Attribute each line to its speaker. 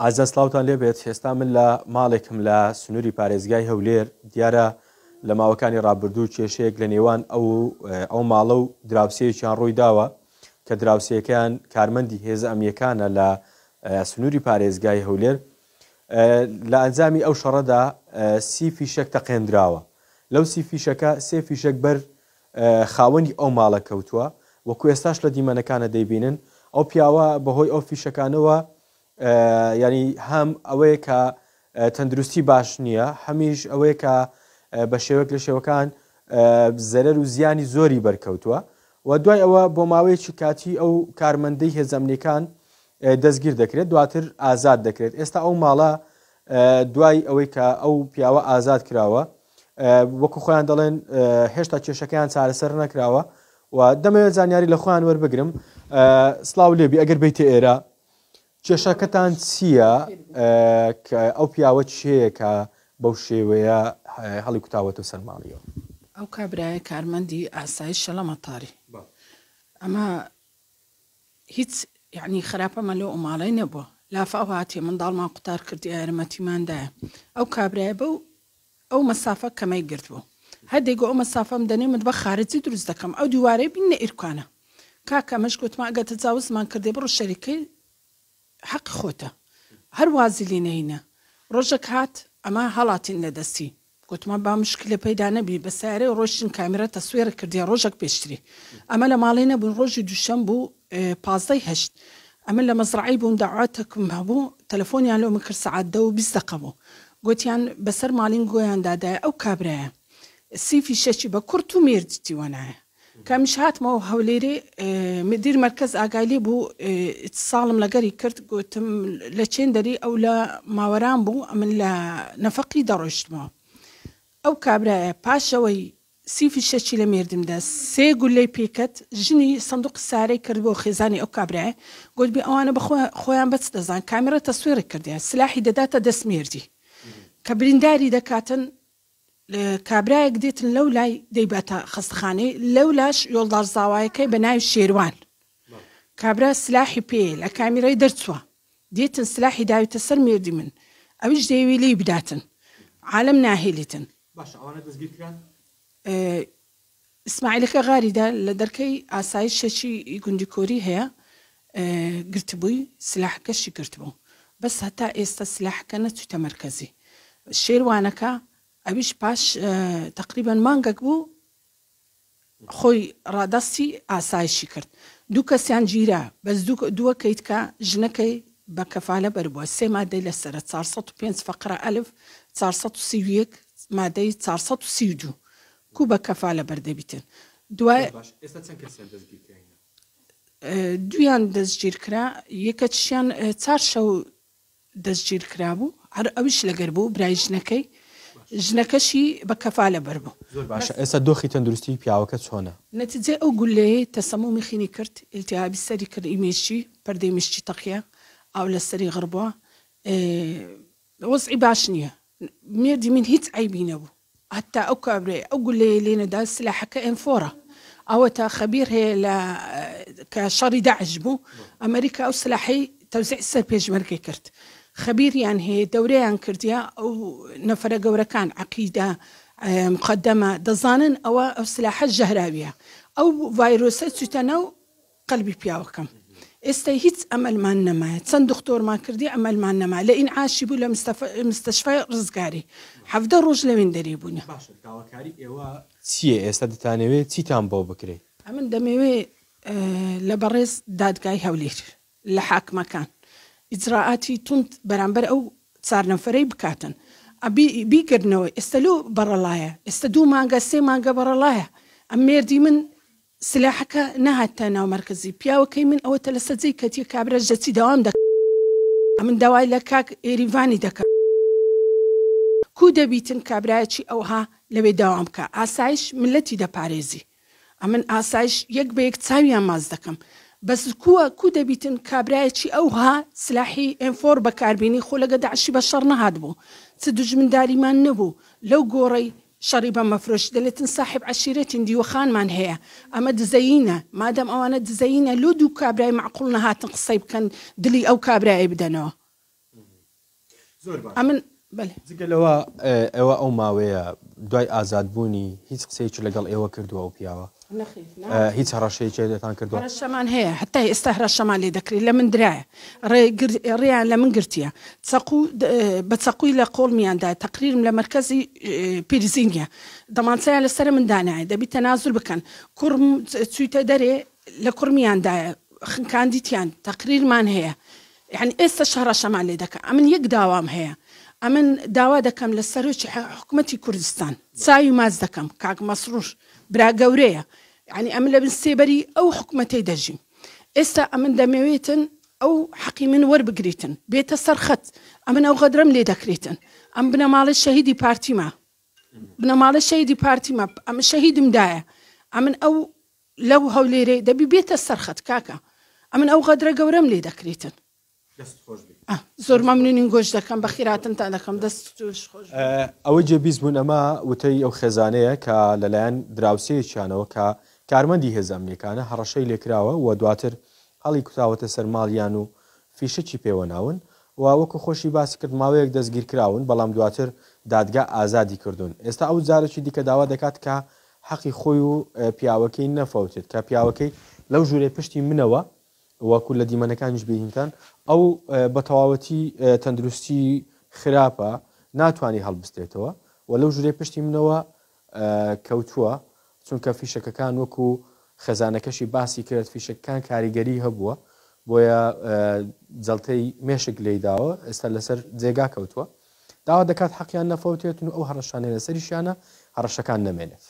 Speaker 1: ئازە سلااوان لێبێت هێستا من لە ماڵێکم لە سنووری پارێزگای هەولێر دیارە لە ماوەکانی ڕابردوو کێشەیەک لە نێوان ئەو ئەو ماڵە و دراوسەیەکیان ڕووی داوە کە دراوسەکەیان کارمەندی هێز ئەمیەکانە لە سنووری پارێزگای هەولێر لە ئەنجامی ئەو شەڕەدا سیفی شەک تەقێنراوە لەو سیفی شەکە سێفی شەک بەر خاوەنی ئەو ماڵە کەوتووە وەکو ئێستاش لە دیمەنەکانە دەیبینن ئەو پیاوە بەهۆی ئەو فیشەکانەوە ینی هەم ئەوەیە کە تەندروستی باش نییە هەمیش ئەوەیە کە بە شێوەک لە شێوەکان زەرەر و زیانی زۆری بەرکەوتووە و دوای ئەوە بۆ ماوەیەکی کاتی ئەو کارمەندەی هێزەمنیەکان دەستگیر دەکرێت دواتر ئازاد دەکرێت ئێستا ئەو ماڵە دوای ئەوەی کە ئەو پیاوە ئازاد کراوە وەکو خۆیان دەڵێن هێشتا کێشەکەیان چارەسەر نەکراوە و دەمەوێت زانیاری لە خۆیان وەربگرم سلااو لێبی ئەگەر بیت ئێرە کێشەکەتان چییە ئەو پیاوە چێکە بەو شێوەیە هەڵی کوتاوەتە سەرماڵیەوە
Speaker 2: ئەو کابرایە کارمەندی ئاسایی شەلەمەتاری ئەمە هیچ یعنی خراپەمە لەو ئۆماڵی نەبووە لافااو هااتێ منداڵمان قوتار کردی یارمەتیماندایە ئەو کابرایە بەو ئەو مەسافە کەمەی گرتبوو هەدێگە ئەو مەسافەم دەنێمت بە خارجی دروست دەکەم ئەو دیوارەی بین نە ئیرکانە کاکە مەشگوتما ئەگەتە جاوزمان کردێ بڕ شەریکەی حەق خۆتە هەر وازیلی نینە ڕۆژێک هات ئەمە هەڵاتین لە دەستی گوتمان با مشکلە پەیدا نەبی بە سارێ ڕۆژین کامیرەتە سوێرە کردی ڕۆژێک پێشتری ئەمە لە ماڵی نەبوون ڕۆژی دووشەم بوو پازدەی هەشت ئەمە لە مەزرعی بوون داعاتەکم هەبوو تەلەفۆنیان لەو مکرد سعاددە و بیست دقەبوو گوتیان بەسەر مالین گۆیان دادایە ئەو کابراە سیفی شەچی بە کورت و مێردتیوانایە کەمیش هاتمەوە هەولێری مدیر مرکز ئاگالی بوو ساڵم لەگەری کرد گوتم لە چێن دەری ئەو لە ماوەران بوو ئە من لە نەفەقی دەڕۆشتمەوە ئەو کابراە پاشەوەی سیفی شەچی لە مێردمدا سێ گولەی پێکەت ژنی سندوق سارەی کرد بۆ خێزانی ئەو کابراە گوتبی ئەوانە بە خۆیان بەچ دەزان کامێرە تەسوێرە کردیان سلاحی دەداتە دەستمێردی کە برینداری دەکاتن کابرایەک دێتن لەو لای دەیبەتە خستخانەی لەو لاش یۆڵدار زاوایەکەی بە ناو شێوان کابرا سلاحی پێ لە کامیرای دەرچووە دێتن سلاحی داویتە سەر مێردی من ئەویش دەیوی لی بداتن عالم ناهێلیتن ئسماعیلەکە غاریدا لە دەرکەی ئاسایی شەچی گوندیکۆری هەیە گرتبووی سلاحکەشی گرتبوو بەس هەتا ئێستا سلاحەکە نەچوتە مرکزی شێوانەکە ئەویش پاش تقریبان مانگەک بوو خۆی ڕادستی ئاسایشی کرد دوو کەسیان گیرە بەس دووە کەیتکە ژنەکەی بە کەفاە بەربووە سێ مادەی لەسرە 405 فقرە ئەلف 431 مادەی 432 کو بە کەفاە بەردەبیتن دوای دویان دەستگیر کرا یەکە چیان چار شەو دەستگیر کرابوو هەر ئەویش لەگەر بوو برایژنەکەی جنكشي بكفالة بربو زور
Speaker 1: باشا إسا دوخي تندرستي بياوكا تسونا
Speaker 2: نتزا أو قولي تسمو مخيني كرت التهاب السري كر إميشي بردي مشي تقيا أو لسري غربوا إيه وصعي باشنية ميردي من هيت عيبين أبو حتى أو كابري أو قولي لينا دا سلاحة كإنفورة أو تا خبير هي لا كشاري دعجبو أمريكا أو سلاحي توزيع السربيج مركي كرت خەبیریان هەیە دەورەیان کردیا ئەو نەفرە گەورەکان عقیدا مقدمە دەزانن ئەوە ئەو سلاحە ژەهراویە ئەو ڤایرۆسە چوتە ناو قەلبی پیاوەکەم ئێستا هیچ ئەمەلمان نەمایە چەند دکتۆرمان کردی ئەمەلمان نەما لە ئین عاشی بوو لە مستەشفای ڕزگاری هەفتە ڕۆژ لەوین دەری بوون ئێوە
Speaker 1: چییە ئێستا دەتانەوێت چیتان بۆ بکرێت
Speaker 2: ئەمن دەمەوێ لە بەڕێز دادگای هەولێر لە حاکمەکان ئیجرراعاتی تند بەرامبەر ئەو چارنەفرەی بکاتن بیگردنەوەی ئێستا لۆ بەڕەڵایە ئێستا دوو مانگە سێ مانگە بەڕەڵایە ئەم مێردی من سلاحەکە نەهاتە ناومەرکزی پیاوەکەی من ئەوە تە لە سەجەی کەتی کابرا جەچی داوام دەکە من داوای لە کاک ئێریوانی دەکەم کو دەبیتن کابراایکی ئەوها لەوێ داوام بکە ئاسایش ملەتی دەپارێزی ئە من ئاسایش یەک بە یەک چاویان ماز دەکەم بەس کووە کو دەبیتن کابرایەکی ئەوها سلاحی ئەمفۆر بەکاربیێنی خۆ لەگە داعشی بە شەڕ نەهات بوو چ دژمنداریمان نەبوو لەو گۆڕەی شەڕی بە مەفرۆش دەلێتن صاحب عشیرەتین دیوەخانمان هەیە ئەمە دزەینە مادەم ئەوانە دزەینە لۆ دوو کابرای معقول نەهاتن قسەی بکەن دلی ئەو کابرایە بدەنەوە ئەمن
Speaker 1: جگەلەوە ئێوە ئەو ماوەیە دوای ئازادبوونی هیچ قسەیکی لەگەڵ ئێوە کردووە و پیاوە
Speaker 2: هیچ
Speaker 1: هەڕەشەیەکی دەتان کردو
Speaker 2: هەرشەمان هەیە حتا ئێستا هەرشەمان لێ دەکرێت لە من درایە ڕێیان لە من گرتیە بە چەقوی لە قۆڵمیاندا تقریرم لە مرکزی پیرزینگە دەمانچیان لەسەر مندانایە دەبی تەنازور بکەن کوڕم چویتە دەرێ لە کوڕمیاندایە خنکاندیتیان تقریرمان هەیە یعنی ئێستا شەڕەشەمان لێ دەکە ئەمن یەک داوام هەیە امن داوا دکم دەکەم لە سەرۆکی حکوومەتی کوردستان ساوی ماز دەکەم کاک مەسڕوش برا گەورەیە ینی ئەم لە بن سێبەری ئەو حکوومەتی دەژیم ئێستا ئەمن دەمەوێتن ئەو حەقی من وەربگریتن بێتە سەرخەت ئەمن ئەو غەدرم لێ دەکرێتن ئەم بنەماڵە شەهیدی شهیدی پارتی ما ام شهیدم شەهیدمدایە امن او لو هەولێرەی دبی بیت سرخت کاکا امن او غدر جورم لی دکریتن دست خوش زۆر مەمنونین گۆش دەکەم بە خیراتن تا دەکەم دەست
Speaker 1: ئەوەی جێبیز بوون ئەمە وتەی ئەو خێزانەیە کە لەلایەن دراوسەیەکیانەوە کە کارمەندی هێزانامنیەکانە هەڕەشەی لێکراوە و دواتر هەڵی کوتاوەتە سەرماڵیان و فیشەکی پێوەناون و وەکو خۆشی باسی کرد ماوەیەک دەستگیر کراون بەڵام دواتر دادگا ئازادی کردوون ئێستا ئەو جارێکی دیکە داوا دەکات کە حەقی خۆی و پیاوەکەی نەفەوتێت کە پیاوەکەی لەو ژوورێ پشتی منەوە واکو لە دیمەنەکانیش بهینکان ئەو بە تەواوەتی تەندروستی خراپە ناتوانانی هەڵبستێتەوە و لەو ژورێ پشتی منەوە کەوتووە چونکە فیشەکەکان وەکو خەزانەکەشی باسی کرد فیشەکان کاریگەری هەبووە بۆیە جەڵتەی مێشک لێداوە ئێستا لەسەر جێگا کەوتووە داوا دەکات حەقیان نەفەوتێتن و ئەو هەڕەشانێ لەسەریشیانە هەڕەشەکان نەمێنێت